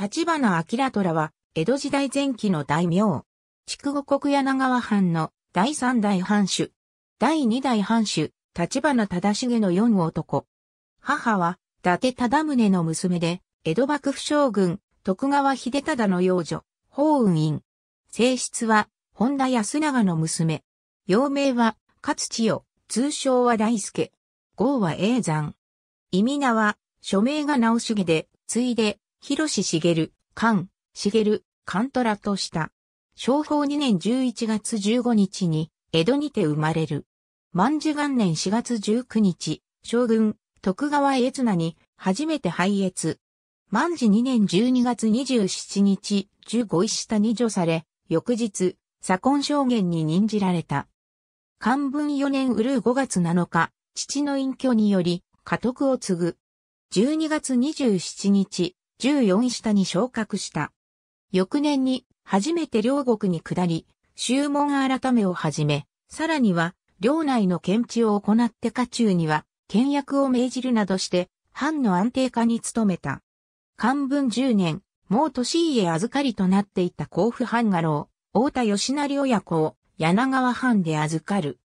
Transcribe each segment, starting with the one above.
立花明虎は、江戸時代前期の大名。筑後国柳川藩の第三代藩主。第二代藩主、立花忠重の四男。母は、伊達忠宗の娘で、江戸幕府将軍、徳川秀忠の養女、法雲院。性質は、本田康長の娘。幼名は、勝千代、通称は大輔。号は永山。意味名は、署名が直重で、ついで、広志茂、関、茂、関虎とした。昭法2年11月15日に、江戸にて生まれる。万寿元年4月19日、将軍、徳川家綱に、初めて拝謁。万寿2年12月27日、十五石下に除され、翌日、左近証言に任じられた。漢文4年うる5月7日、父の隠居により、家督を継ぐ。12月27日、14下に昇格した。翌年に初めて両国に下り、修門改めをはじめ、さらには、領内の検知を行って家中には、倹約を命じるなどして、藩の安定化に努めた。漢文10年、もう年家預かりとなっていた甲府藩家老、大田義成親子を柳川藩で預かる。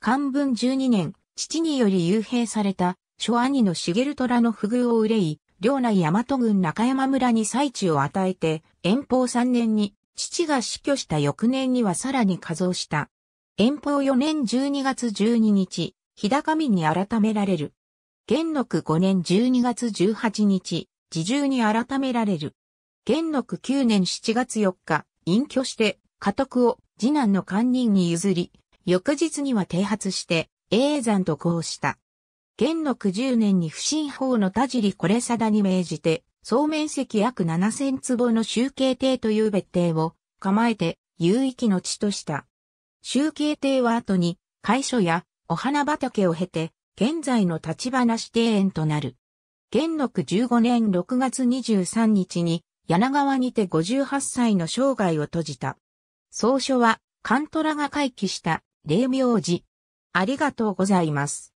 漢文12年、父により幽閉された、諸兄の茂虎の不遇を憂い、領内大和郡中山村に最地を与えて、遠方3年に、父が死去した翌年にはさらに加増した。遠方4年12月12日、日高民に改められる。元禄5年12月18日、自重に改められる。元禄9年7月4日、隠居して、家督を次男の官人に譲り、翌日には停発して、永山と交した。元六十年に不審法の田尻これさだに命じて、総面積約七千坪の集計邸という別邸を構えて有域の地とした。集計邸は後に、会所やお花畑を経て、現在の立花市庭園となる。元禄15年6月23日に、柳川にて58歳の生涯を閉じた。総書は、カントラが回帰した、霊明寺。ありがとうございます。